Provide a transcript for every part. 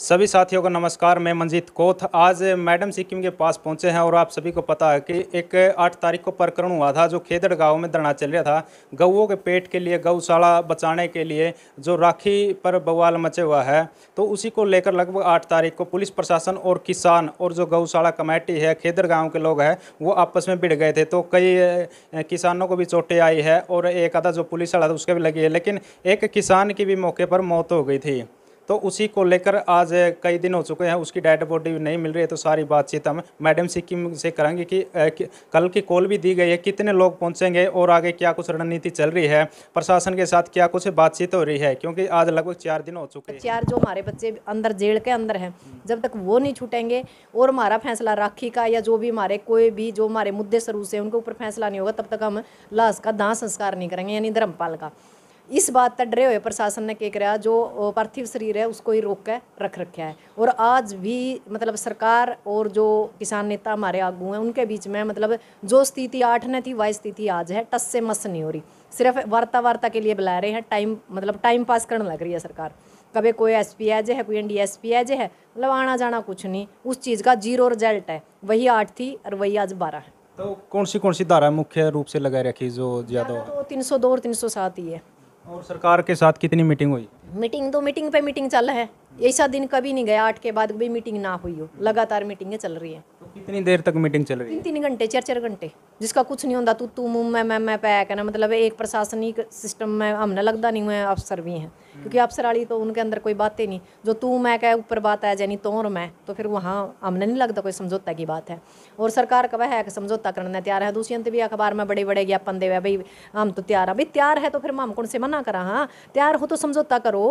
सभी साथियों को नमस्कार मैं मंजीत कोथ आज मैडम सिक्किम के पास पहुंचे हैं और आप सभी को पता है कि एक आठ तारीख को प्रकरण हुआ था जो खेदड़ गांव में धरना चल रहा था गऊ के पेट के लिए गौशाला बचाने के लिए जो राखी पर बवाल मचे हुआ है तो उसी को लेकर लगभग आठ तारीख को पुलिस प्रशासन और किसान और जो गौशाला कमेटी है खेदड़ गाँव के लोग हैं वो आपस में भिड़ गए थे तो कई किसानों को भी चोटें आई है और एक आधा जो पुलिस वाला था उसके भी लगी है लेकिन एक किसान की भी मौके पर मौत हो गई थी तो उसी को लेकर आज कई दिन हो चुके हैं उसकी डेड बॉडी नहीं मिल रही है तो सारी बातचीत हम मैडम सिक्किम से करेंगे कि कल की कॉल भी दी गई है कितने लोग पहुंचेंगे और आगे क्या कुछ रणनीति चल रही है प्रशासन के साथ क्या कुछ बातचीत हो रही है क्योंकि आज लगभग चार दिन हो चुके हैं चार जो हमारे बच्चे अंदर जेल के अंदर हैं जब तक वो नहीं छूटेंगे और हमारा फैसला राखी का या जो भी हमारे कोई भी जो हमारे मुद्दे सरूस है उनके ऊपर फैसला नहीं होगा तब तक हम लाश का दाह संस्कार नहीं करेंगे यानी धर्मपाल का इस बात तक डरे हुए प्रशासन ने क्या कराया जो पार्थिव शरीर है उसको ही रोक कर रख रखा है और आज भी मतलब सरकार और जो किसान नेता हमारे आगू हैं उनके बीच में मतलब जो स्थिति आठ ने थी वह स्थिति आज है टस से मस नहीं हो रही सिर्फ वार्ता वार्ता के लिए बुला रहे हैं टाइम मतलब टाइम पास करने लग रही है सरकार कभी कोई एस पी एज है कोई एन डी एस पी एज है मतलब आना जाना कुछ नहीं उस चीज़ का जीरो रिजल्ट है वही आठ थी और वही आज बारह है तो कौन सी कौन सी धारा मुख्य रूप से लगाए रखी जो ज़्यादा तो तीन सौ दो और तीन सौ सात ही है और सरकार के साथ कितनी मीटिंग हुई मीटिंग तो मीटिंग पे मीटिंग चल रहा है ऐसा दिन कभी नहीं गया आठ के बाद भी मीटिंग ना हुई हो लगातार मीटिंगें चल रही है कितनी देर तक मीटिंग चल रही है तीन तीन घंटे चार चार घंटे जिसका कुछ नहीं होता तू तू मैं मैं मैं पै कहना मतलब एक प्रशासनिक सिस्टम में हम लगता नहीं हुए अफसर भी हैं हम्म। क्योंकि अफसर वाली तो उनके अंदर कोई बातें नहीं जो तू मैं कह ऊपर बात आ जानी तो और मैं तो फिर वहाँ हमने नहीं लगता कोई समझौता की बात है और सरकार का वह है कि समझौता करने तैयार है दूसरी अंत भी अखबार में बड़े बड़े ज्ञापन दे भाई हम तो तैयार हैं भाई तैयार है तो फिर हम कौन से मना करा हाँ तैयार हो तो समझौता करो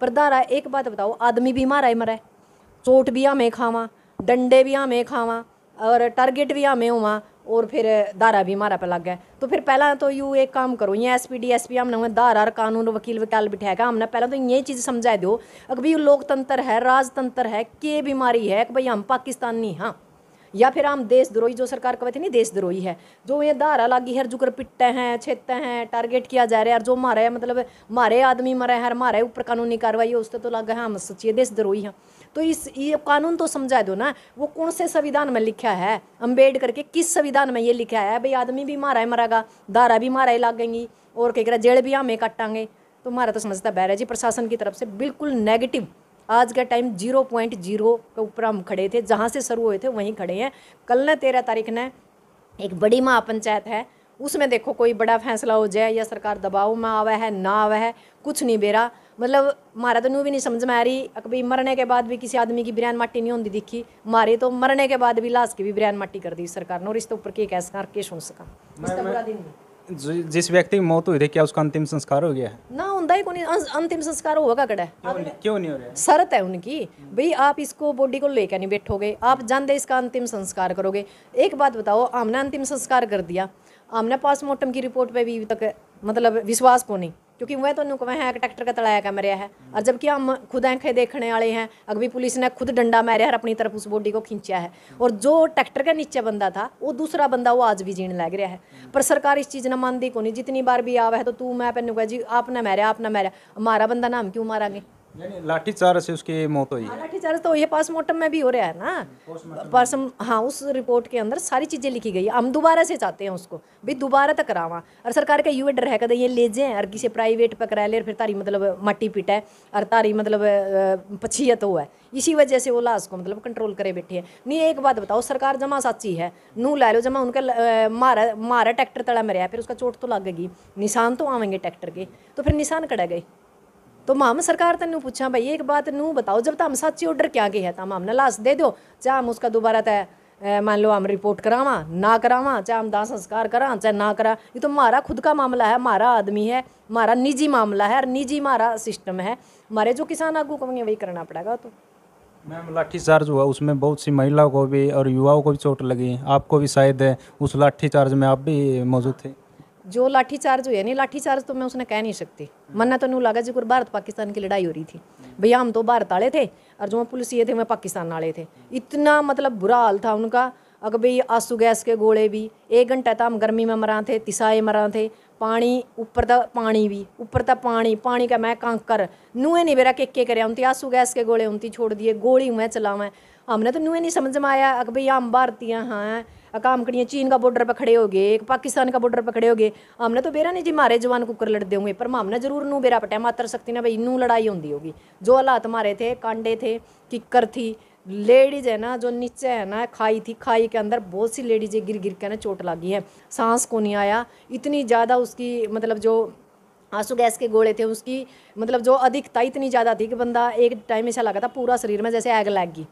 पर दारा एक बात बताओ आदमी भी मारा है मरा चोट भी हमें खावा डंडे भी हमें खावा और टारगेट भी हमें हुआ और फिर धारा भी हमारा पे लग है तो फिर पहला तो यू एक काम करो ये S P D S P हमने धारा और कानून वकील वकाल बिठाएगा हमने पहले तो ये चीज़ समझा दो अगर भाई लोकतंत्र है राजतंत्र है के बीमारी है कि भाई हम पाकिस्तानी हाँ या फिर हम देशद्रोही जो सरकार कहते नहीं देशद्रोही है जो ये धारा लागी है जुकर पिट्टे हैं छेते हैं टारगेट किया जा रहा है जो मारे मतलब मारे आदमी मरे हैं मारे ऊपर कानूनी कार्रवाई है उससे तो लगा है हम देश देशद्रोही हैं तो इस ये कानून तो समझा दो ना वो कौन से संविधान में लिखा है अम्बेडकर के किस संविधान में ये लिखा है भाई आदमी भी मारा है मरागा धारा भी मारा ही लागेंगी और कह रहा जेल भी हमें काटांगे तो मारा तो समझता जी प्रशासन की तरफ से बिल्कुल नेगेटिव आज का टाइम जीरो पॉइंट जीरो के ऊपर हम खड़े थे जहाँ से शुरू हुए थे वहीं खड़े हैं कल ने तेरह तारीख ने एक बड़ी महापंचायत है उसमें देखो कोई बड़ा फैसला हो जाए या सरकार दबाव में आवा है ना आवा है कुछ नहीं बेरा मतलब मारा तो नू भी नहीं समझ में आ रही कभी मरने के बाद भी किसी आदमी की बिरयान माटी नहीं होती दिखी मारे तो मरने के बाद भी लाश की भी बिरयान माटी कर दी सरकार ने और इस तो ऊपर के संस्कार के सुन सका तो जिस व्यक्ति की मौत हुई थी क्या उसका अंतिम संस्कार हो गया है ना होता ही कोई अं- अंतिम संस्कार होगा कड़ा क्यों नहीं, हो रहा शर्त है उनकी भाई आप इसको बॉडी को लेकर नहीं बैठोगे आप जानते इसका अंतिम संस्कार करोगे एक बात बताओ हमने अंतिम संस्कार कर दिया हमने पोस्टमार्टम की रिपोर्ट पे भी तक मतलब विश्वास को नहीं क्योंकि वह ਤੁਹਾਨੂੰ ਕਹਾਂ ਹੈ ਕਿ ਟਰੈਕਟਰ ਕਾ ਤੜਾਇਆ ਕਾ ਮਰਿਆ ਹੈ ਔਰ ਜਬਕਿ ਹਮ ਖੁਦ ਆਂਖੇ ਦੇਖਣੇ ਵਾਲੇ ਹੈ अभी पुलिस ने खुद डंडा मारिया और अपनी तरफ उस बॉडी को खींचा है और जो ट्रैक्टर के नीचे बंदा था वो दूसरा बंदा वो आज भी जीने लग रहा है पर सरकार इस चीज़ ना मानती को नहीं जितनी बार भी आवा है तो तू मैं कह जी आपने ना आपने आप मारा हमारा बंदा नाम क्यों मारा गए यानी लाठीचार्ज से उसकी मौत हुई है हाँ, लाठीचार्ज तो ये पोस्टमार्टम में भी हो रहा है ना पर्सन हाँ उस रिपोर्ट के अंदर सारी चीज़ें लिखी गई हम दोबारा से चाहते हैं उसको भी दोबारा तक करावा और सरकार का यू डर है कदम ये ले जाए और किसी प्राइवेट पर करा ले फिर तारी मतलब मट्टी पीटा है और तारी मतलब पछियत हुआ तो है इसी वजह से वो लाश को मतलब कंट्रोल करे बैठे हैं नहीं एक बात बताओ सरकार जमा साची है नू ला लो जमा उनका मारा मारा ट्रैक्टर तड़ा मरिया फिर उसका चोट तो लगेगी निशान तो आवेंगे ट्रैक्टर के तो फिर निशान कड़ा गए तो माम सरकार तेनों पूछा भाई एक बात नू बताओ जब तक हम साची ऑर्डर क्या गई है तो हम लाश दे दो चाहे हम उसका दोबारा तय मान लो हम रिपोर्ट करावा ना करावा चाहे हम दाह संस्कार करा चाहे ना करा ये तो हमारा खुद का मामला है हमारा आदमी है हमारा निजी मामला है और निजी हमारा सिस्टम है हमारे जो किसान आगू कहेंगे वही करना पड़ेगा तो मैम चार्ज हुआ उसमें बहुत सी महिलाओं को भी और युवाओं को भी चोट लगी आपको भी शायद उस लाठी चार्ज में आप भी मौजूद थे जो लाठी चार्ज हुए नहीं लाठी चार्ज तो मैं उसने कह नहीं सकती मन्ना तो नहीं लगा जी भारत पाकिस्तान की लड़ाई हो रही थी भैया हम तो भारत आए थे और जो पुलिस ये थे मैं पाकिस्तान वाले थे इतना मतलब बुरा हाल था उनका अगर भाई आंसू गैस के गोले भी एक घंटा था हम गर्मी में मरा थे तिसाए मरा थे पानी ऊपर था पानी भी ऊपर था पानी पानी का मैं कांकर नुए नहीं मेरा केके के करे उनती तो आंसू गैस के गोले उनती तो छोड़ दिए गोली मैं चलावा हमने तो नुए नहीं समझ में आया अगर भाई हम भारतीय हाँ काम करिए चीन का बॉर्डर पर खड़े हो गए एक पाकिस्तान का बॉर्डर पर खड़े हो गए हमने तो बेरा नहीं जी मारे जवान कुकर लड़ते होंगे पर हमने जरूर नू बेरा पटे मातर सकती ना भाई इनू लड़ाई होती होगी जो हालात मारे थे कांडे थे किक्कर थी लेडीज है ना जो नीचे है ना खाई थी खाई के अंदर बहुत सी लेडीजें गिर गिर के ना चोट लगी है सांस को नहीं आया इतनी ज़्यादा उसकी मतलब जो आंसू गैस के गोले थे उसकी मतलब जो अधिकता इतनी ज़्यादा थी कि बंदा एक टाइम ऐसा लगा था पूरा शरीर में जैसे आग लग गई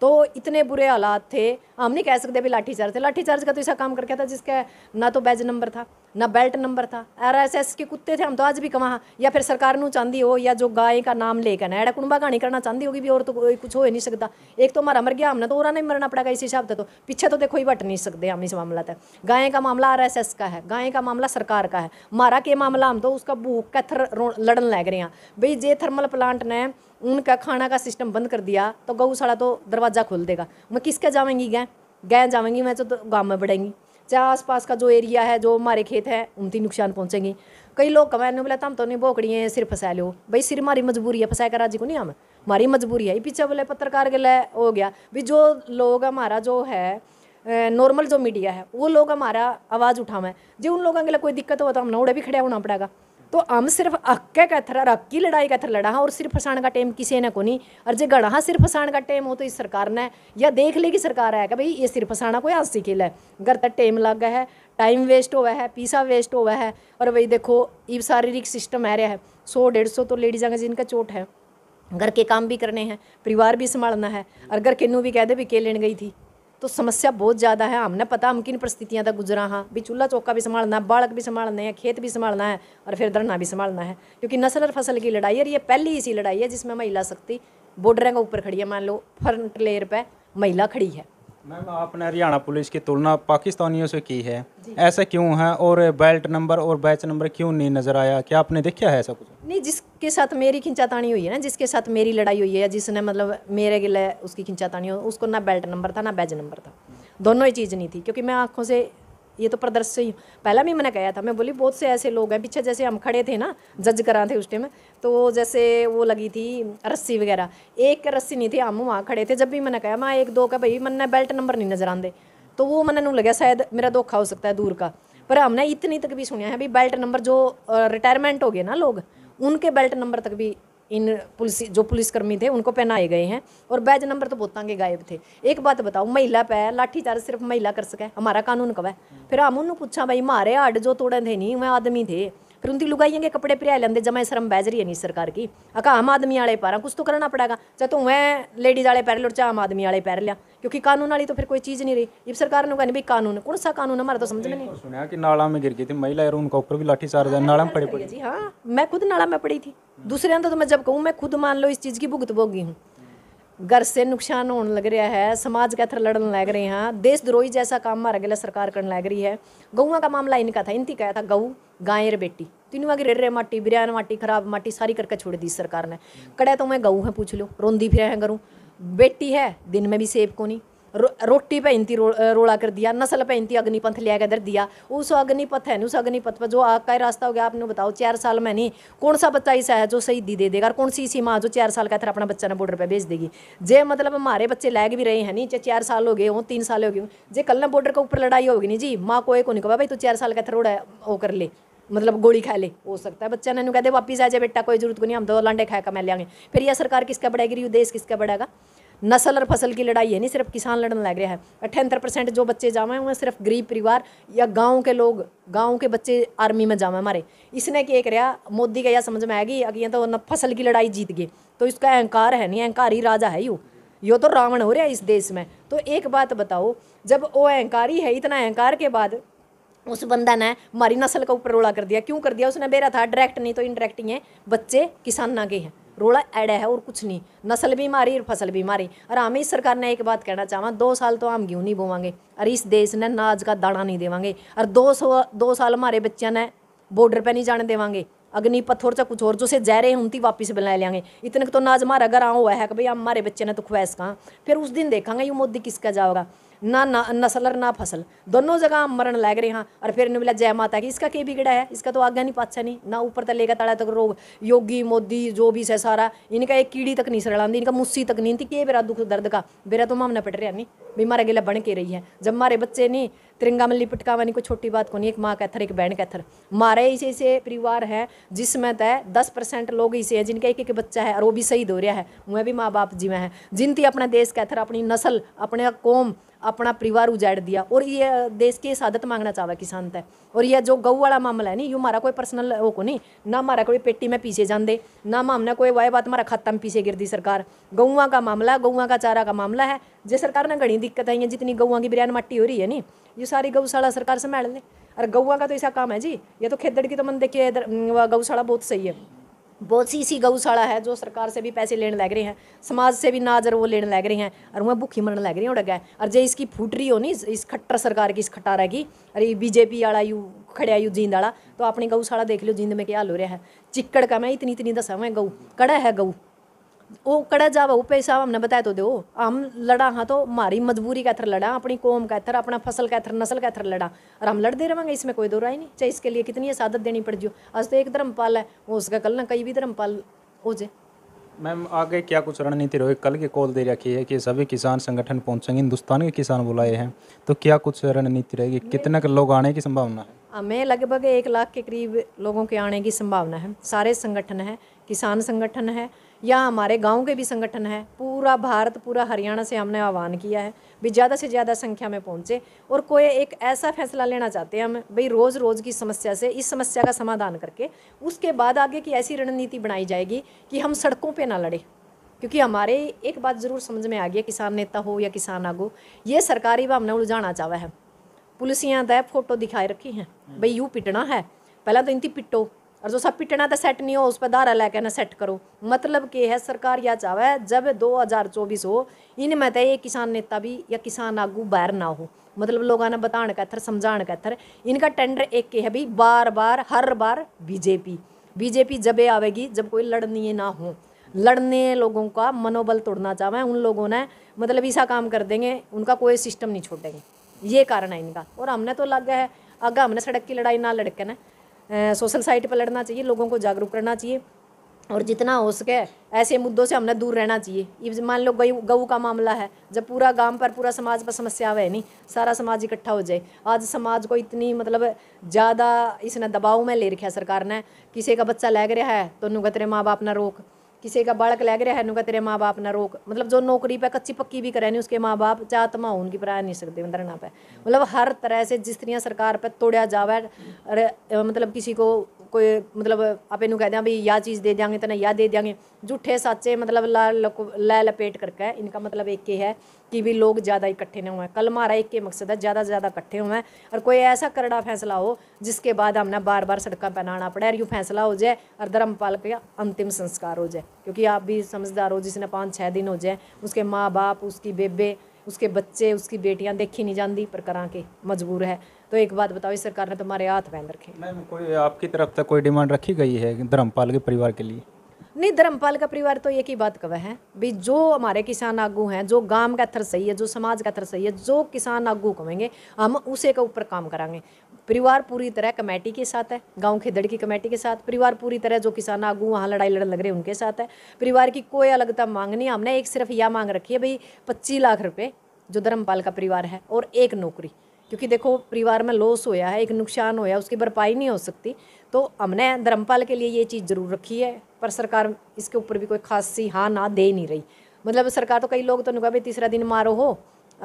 तो इतने बुरे हालात थे हम नहीं कह सकते भी लाठीचार्ज थे लाठीचार्ज का तो ऐसा काम करके था जिसका ना तो बैज नंबर था ना बेल्ट नंबर था आर एस एस के कुत्ते थे हम तो आज भी कमा या फिर सरकार नू चाहती हो या जो गाय का नाम लेकर ना एड़ा कुंबा कहानी करना चाहती होगी भी और तो कुछ हो ही नहीं सकता एक तो हमारा मर गया हमने तो और नहीं मरना पड़ेगा इसी हिसाब से तो पीछे तो देखो ही बट नहीं सकते हम इस मामला तक गाय का मामला आर एस एस का है गाय का मामला सरकार का है मारा के मामला हम तो उसका भूख कैथर थर लड़न लग रहे हैं भाई जे थर्मल प्लांट ने उनका खाना का सिस्टम बंद कर दिया तो गौशाला तो दरवाज़ा खोल देगा मैं किसके जावेंगी गए गए जावेंगी मैं तो, तो गाँव में बढ़ेंगी चाहे आसपास का जो एरिया है जो हमारे खेत है उनती नुकसान पहुँचेंगी कई लोग कमाने बोला तम तो नहीं बोकड़ी है सिर फंसा लो भाई सिर हमारी मजबूरी है फंसाए कर राजी को नहीं हम हमारी मजबूरी है ये पीछे बोले पत्रकार लिए हो गया भी जो लोग हमारा जो है नॉर्मल जो मीडिया है वो लोग हमारा आवाज़ उठावें जो उन लोगों के लिए कोई दिक्कत हो तो हम नौड़े भी खड़े होना पड़ेगा तो हम सिर्फ अक्के का थर अक की लड़ाई कैथर लड़ा हाँ और सिर्फ फसाण का टाइम किसी ने को नहीं और जो जे हाँ सिर्फ फसाण का टाइम हो तो इस सरकार ने या देख लेगी सरकार है कि भाई ये सिर्फ फसाना कोई आज खेल है घर तक टाइम लग गया है टाइम वेस्ट हुआ है पैसा वेस्ट हुआ है और भाई देखो ये शारीरिक सिस्टम आ रहा है सौ डेढ़ सौ तो लेडीज आगे जिनका चोट है घर के काम भी करने हैं परिवार भी संभालना है और घर किनू भी कह दे भी के लेन गई थी तो समस्या बहुत ज़्यादा है हमने पता हम किन परिस्थितियाँ तक गुजरा हाँ भी चूल्हा चौका भी संभालना है बालक भी संभालना है खेत भी संभालना है और फिर धरना भी संभालना है क्योंकि नस्ल और फसल की लड़ाई और ये पहली ऐसी लड़ाई है जिसमें महिला शक्ति बॉर्डर के ऊपर खड़ी है मान लो फ्रंट लेयर पर महिला खड़ी है मैम आपने हरियाणा पुलिस की तुलना पाकिस्तानियों से की है ऐसा क्यों है और बेल्ट नंबर और बैच नंबर क्यों नहीं नज़र आया क्या आपने देखा है ऐसा कुछ नहीं जिस के साथ मेरी खिंचातानी हुई है ना जिसके साथ मेरी लड़ाई हुई है या जिसने मतलब मेरे गिले उसकी खिंचातानी हो उसको ना बेल्ट नंबर था ना बैज नंबर था दोनों ही चीज़ नहीं थी क्योंकि मैं आँखों से ये तो प्रदर्श से ही पहला भी मैंने कहा था मैं बोली बहुत से ऐसे लोग हैं पीछे जैसे हम खड़े थे ना जज करा थे उस टाइम तो जैसे वो लगी थी रस्सी वगैरह एक रस्सी नहीं थी हम वहाँ खड़े थे जब भी मैंने कहा मैं एक दो का भाई मैंने बेल्ट नंबर नहीं नजर आते तो वो मैंने लगे शायद मेरा धोखा हो सकता है दूर का पर हमने इतनी तक भी सुना है भाई बेल्ट नंबर जो रिटायरमेंट हो गए ना लोग उनके बेल्ट नंबर तक भी इन पुलिस जो पुलिसकर्मी थे उनको पहनाए गए हैं और बैज नंबर तो बहुतांगे गायब थे एक बात बताओ महिला पे लाठीचार्ज सिर्फ महिला कर सके हमारा कानून कब है फिर हम उन्होंने पूछा भाई मारे आड जो तोड़े थे नहीं वह आदमी थे ਫਿਰ ਉਹਦੀ ਲੁਗਾਈਆਂਗੇ ਕੱਪੜੇ ਪਿਹਾ ਲੈਂਦੇ ਜਮਾ ਸ਼ਰਮ ਬੈਜ ਰਹੀ ਹੈ ਨਹੀਂ ਸਰਕਾਰ ਕੀ ਆਕਾ ਆਮ ਆਦਮੀ ਵਾਲੇ ਪਾਰਾਂ ਕੁਝ ਤੋਂ ਕਰਨਾ ਪੜਾਗਾ ਜਾਂ ਤੂੰ ਐ ਲੇਡੀਜ਼ ਵਾਲੇ ਪੈਰ ਲੁੱਟ ਚ ਆਮ ਆਦਮੀ ਵਾਲੇ ਪੈਰ ਲਿਆ ਕਿਉਂਕਿ ਕਾਨੂੰਨ ਵਾਲੀ ਤਾਂ ਫਿਰ ਕੋਈ ਚੀਜ਼ ਨਹੀਂ ਰਹੀ ਇਹ ਸਰਕਾਰ ਨੂੰ ਕਹਿੰਦੇ ਵੀ ਕਾਨੂੰਨ ਕੌਣ ਸਾ ਕਾਨੂੰਨ ਮਾਰਾ ਤਾਂ ਸਮਝ ਨਹੀਂ ਆ ਸੁਣਿਆ ਕਿ ਨਾਲਾਂ ਮੈਂ ਗਿਰ ਗਈ ਤੇ ਮਹਿਲਾ ਇਹਨੂੰ ਕੋ ਵੀ ਲਾਠੀ ਚਾਰ ਦਿਨ ਨਾਲਾਂ ਮੈਂ ਪੜੀ ਪੜੀ ਜੀ ਹਾਂ ਮੈਂ ਖੁਦ ਨਾਲਾਂ ਮੈਂ ਪੜੀ ਥੀ ਦੂਸਰਿਆਂ ਤੋਂ ਤਾਂ ਮੈਂ ਜਦ ਕਹੂੰ ਮੈਂ ਖੁਦ ਮੰਨ ਲਓ ਇਸ ਚੀਜ਼ ਕੀ ਭੁਗਤ ਭੋਗੀ ਹੂੰ घर से नुकसान होने लग रहा है समाज के अथर लड़न लग रहे हैं देश द्रोही जैसा काम मारा गया सरकार करने लग रही है गऊँ का मामला इनका था इनती कहा था गऊ गायर बेटी तीनों की रहे माटी बिरयान माटी खराब माटी सारी करके छोड़ दी सरकार ने कड़े तो मैं गऊ है पूछ लो रोंदी फिर है करूँ बेटी है दिन में भी सेब को नहीं रो, रोटी पे इंती रो, रोला कर दिया नस्ल पे इंती अग्निपथ लिया कर दिया उस अग्निपथ है ना उस अग्निपथ पर जो आग रास्ता हो गया आपने बताओ चार साल में नहीं कौन सा बच्चा ऐसा है जो सही दे देगा और कौन सी इसी माँ जो चार साल का था अपना बच्चा ने बॉर्डर पर भेज देगी जे मतलब हमारे बच्चे लैग भी रहे हैं नहीं चाहे चार साल हो गए हों तीन साल हो गए जे कल ना बॉर्डर के ऊपर लड़ाई होगी नहीं जी माँ को एक नहीं भाई तू चार साल का रोड़ा वो कर ले मतलब गोली खा ले हो सकता है बच्चा ने कहते वापिस आ जाए बेटा कोई जरूरत को नहीं हम दो लांडे खाए का मैं लेंगे फिर यह सरकार किसका बढ़ाएगी यू देश किसका बढ़ाएगा नस्ल और फसल की लड़ाई है नहीं सिर्फ किसान लड़न लग रहा है अठहत्तर परसेंट जो बच्चे जावे हुए सिर्फ गरीब परिवार या गाँव के लोग गाँव के बच्चे आर्मी में जावे हमारे इसने कि एक रहा मोदी का यह समझ में आएगी अगर तो फसल की लड़ाई जीत गए तो इसका अहंकार है नहीं अहंकार ही राजा है यू यो तो रावण हो रहा है इस देश में तो एक बात बताओ जब वो ही है इतना अहंकार के बाद उस बंदा ने हमारी नस्ल का ऊपर रोला कर दिया क्यों कर दिया उसने बेरा था डायरेक्ट नहीं तो इनडायरेक्ट ही है बच्चे किसाना के हैं रोला एड है और कुछ नहीं नस्ल भी मारी और फसल भी मारी और हमें इस सरकार ने एक बात कहना चाहवा दो साल तो हम गेहूँ नहीं बोवांगे और इस देश ने नाज का दाना नहीं देवांगे और दो सौ दो साल हमारे बच्चों ने बॉर्डर पर नहीं जाने देवांगे अग्नि पत्थर से कुछ और जो से जहरे हैं उनती वापस बना लेंगे इतने तो नाज हमारा घर आओ हुआ है कि भाई हमारे बच्चे ने तो खुवैस कहाँ फिर उस दिन देखा यू मोदी किसका जाओगा ना ना और ना फसल दोनों जगह मरण लग रहे हाँ और फिर इन्होंने बोला जय माता की इसका के बिगड़ा है इसका तो आगे नहीं पाचा नहीं ना ऊपर तले का तड़ा तक रोग योगी मोदी जो भी है सारा इनका एक कीड़ी तक नहीं आती इनका मुस्सी तक नहीं थी के बेरा दुख दर्द का बेरा तो मामना पिट रहा नहीं मारा गिला बन के रही है जब मारे बच्चे नहीं तिरंगा मल्ली पटकावा नहीं कोई छोटी बात को नहीं एक माँ कैथर एक बहन कैथर मारे ऐसे ऐसे परिवार है जिसमें तय तो दस परसेंट लोग ऐसे हैं जिनका एक एक बच्चा है और वो भी शहीद हो रहा है वह भी माँ बाप जीवें हैं है जिनती अपना देश कैथर अपनी नस्ल अपने कौम अपना परिवार उजाड़ दिया और ये देश की आदत मांगना चाहवा किसान तय और यह जो गऊ वाला मामला है नहीं यू हमारा कोई पर्सनल वो को नहीं ना हमारा कोई पेटी में पीछे जान दे ना हमने कोई वाह बात हमारा खाता में पीछे गिर दी सरकार गऊआ का मामला गऊँ का चारा का मामला है जे सरकार ने घड़ी दिक्कत आई है जितनी गऊँ की बिरयान माटी हो रही है नी ये सारी गौशाला सरकार संभाल ले अरे गऊँ का तो ऐसा काम है जी ये तो खेदड़ की तो मन देखिए इधर गौशाला बहुत सही है बहुत सी ऐसी गौशाला है जो सरकार से भी पैसे लेने लग रहे हैं समाज से भी नाजर वो लेने लग रहे हैं और वह भूखी मरने लग रही है उड़क गए और जे इसकी फूटरी होनी इस खट्टर सरकार की इस खटारा की अरे बीजेपी वाला यू खड़ा यू जींद वाला तो अपनी गऊशाला देख लो जींद में क्या हाल हो रहा है चिक्कड़ का मैं इतनी इतनी दसा मैं गऊ कड़ा है गऊ वो कड़ा जावा उपे साहब हमने बताया तो दो हम लड़ा हाँ तो हमारी मजबूरी का थर लड़ा अपनी कौम का थर अपना फसल का थर नस्ल का थर लड़ा और हम लड़ते रहेंगे इसमें कोई दो राय नहीं चाहे इसके लिए कितनी शादत देनी पड़ जो आज तो एक धर्मपाल है वो उसका कल ना कई भी धर्मपाल हो जाए मैम आगे क्या कुछ रणनीति रहेगी कल के कॉल दे रखी है कि सभी किसान संगठन पहुंचेंगे हिंदुस्तान के किसान बुलाए हैं तो क्या कुछ रणनीति रहेगी कितने लोग आने की संभावना है हमें लगभग एक लाख के करीब लोगों के आने की संभावना है सारे संगठन है किसान संगठन है या हमारे गांव के भी संगठन हैं पूरा भारत पूरा हरियाणा से हमने आह्वान किया है भी ज़्यादा से ज़्यादा संख्या में पहुंचे और कोई एक ऐसा फैसला लेना चाहते हैं हम भाई रोज़ रोज़ की समस्या से इस समस्या का समाधान करके उसके बाद आगे की ऐसी रणनीति बनाई जाएगी कि हम सड़कों पर ना लड़े क्योंकि हमारे एक बात ज़रूर समझ में आ गई है किसान नेता हो या किसान आगो ये सरकारी भावना उलझाना चाहा है पुलिसियाँ तय फोटो दिखाई रखी हैं हम्म। भाई यूँ पिटना है पहला तो इनती पिटो और जो सब पिटना तो सेट नहीं हो उस पर धारा लैके ना सेट करो मतलब के है सरकार यह चाहे जब दो हज़ार चौबीस हो इनमें तो ये किसान नेता भी या किसान आगू बाहर ना हो मतलब लोगों ने बताने का थर समझाने का थर इनका टेंडर एक के है भाई बार बार हर बार बीजेपी बीजेपी जब आवेगी जब कोई लड़नी ना हो लड़ने लोगों का मनोबल तोड़ना चाहे उन लोगों ने मतलब ऐसा काम कर देंगे उनका कोई सिस्टम नहीं छोड़ेंगे ये कारण है इनका और हमने तो लग गया है अगर हमने सड़क की लड़ाई ना लड़के ना सोशल साइट पर लड़ना चाहिए लोगों को जागरूक करना चाहिए और जितना हो सके ऐसे मुद्दों से हमने दूर रहना चाहिए मान लो गऊ गऊ का मामला है जब पूरा गांव पर पूरा समाज पर समस्या आवे नहीं सारा समाज इकट्ठा हो जाए आज समाज को इतनी मतलब ज़्यादा इसने दबाव में ले रखा है सरकार ने किसी का बच्चा लग रहा है तो नुगतरे माँ बाप ना रोक किसी का बालक लग रहा है नुका तेरे माँ बाप ना रोक मतलब जो नौकरी पे कच्ची पक्की भी करे नहीं उसके माँ बाप चाह तमा उनकी परा नहीं सकते धरना पे मतलब हर तरह से जिस तरह सरकार पर तोड़ा जावे मतलब किसी को कोई मतलब आप इन कह दें भाई यह चीज़ दे देंगे तो ना यह दे देंगे झूठे साचे मतलब ला लको लै लपेट करके इनका मतलब एक ही है कि भी लोग ज़्यादा इकट्ठे नहीं हुए कल मारा एक ही मकसद है ज़्यादा से ज़्यादा इकट्ठे हुए और कोई ऐसा करड़ा फैसला हो जिसके बाद हमने बार बार सड़क पहनाना पड़े और यूँ फैसला हो जाए और धर्मपाल का अंतिम संस्कार हो जाए क्योंकि आप भी समझदार हो जिसने पाँच छः दिन हो जाए उसके माँ बाप उसकी बेबे उसके बच्चे उसकी बेटियाँ देखी नहीं जाती पर करा के मजबूर है तो एक बात बताओ इस सरकार ने तुम्हारे हाथ पहन रखे मैम कोई आपकी तरफ से कोई डिमांड रखी गई है धर्मपाल के परिवार के लिए नहीं धर्मपाल का परिवार तो एक ही बात कवे है भी जो हमारे किसान आगू हैं जो गांव का थर सही है जो समाज का थर सही है जो किसान आगू कहेंगे हम उसे के ऊपर काम कराएंगे परिवार पूरी तरह कमेटी के साथ है गांव खेदड़ की कमेटी के साथ परिवार पूरी तरह जो किसान आगू वहाँ लड़ाई लड़ लग रहे हैं उनके साथ है परिवार की कोई अलगता मांग नहीं हमने एक सिर्फ यह मांग रखी है भाई पच्चीस लाख रुपये जो धर्मपाल का परिवार है और एक नौकरी क्योंकि देखो परिवार में लॉस होया है एक नुकसान होया उसकी भरपाई नहीं हो सकती तो हमने धर्मपाल के लिए ये चीज़ ज़रूर रखी है पर सरकार इसके ऊपर भी कोई खासी हाँ ना दे नहीं रही मतलब सरकार तो कई लोग तो नुका भाई तीसरा दिन मारो हो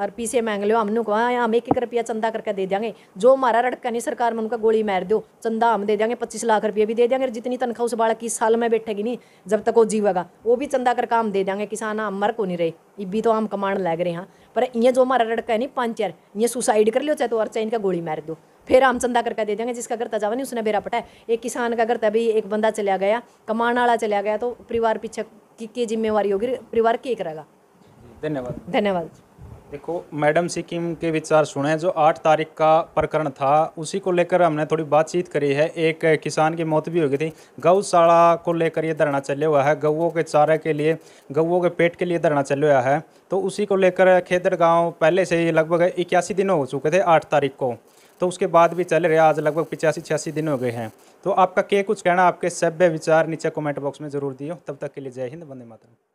और पीछे मांग लो हमने को हम एक एक रुपया चंदा करके दे देंगे जो हमारा रड़का नहीं सरकार में उनका गोली मार दो चंदा हम दे देंगे पच्चीस लाख रुपये भी दे देंगे जितनी तनख्वाह उस बालक की साल में बैठेगी नहीं जब तक वो जीवेगा वो भी चंदा करके हम दे देंगे किसान हम मर को नहीं रहे इबी तो हम कमाण लग रहे हैं हाँ। पर ये जो हमारा रड़का है नहीं पाँच चार ये सुसाइड कर लियो चाहे तो और चाहे इनका गोली मार दो फिर हम चंदा करके दे देंगे जिसका घर जावा नहीं उसने बेरा पटा एक किसान का घर तभी एक बंदा चलिया गया कमाने वाला चला गया तो परिवार पीछे की जिम्मेवारी होगी परिवार के करेगा धन्यवाद धन्यवाद देखो मैडम सिक्किम के विचार सुने जो आठ तारीख का प्रकरण था उसी को लेकर हमने थोड़ी बातचीत करी है एक किसान की मौत भी हो गई थी गौशाला को लेकर ये धरना चले हुआ है गऊ के चारे के लिए गऊ के पेट के लिए धरना चले हुआ है तो उसी को लेकर खेदर गाँव पहले से ही लगभग इक्यासी दिन हो चुके थे आठ तारीख को तो उसके बाद भी चल रहे आज लगभग पिचासी छियासी दिन हो गए हैं तो आपका क्या कुछ कहना आपके सभ्य विचार नीचे कॉमेंट बॉक्स में जरूर दियो तब तक के लिए जय हिंद वंदे मातरम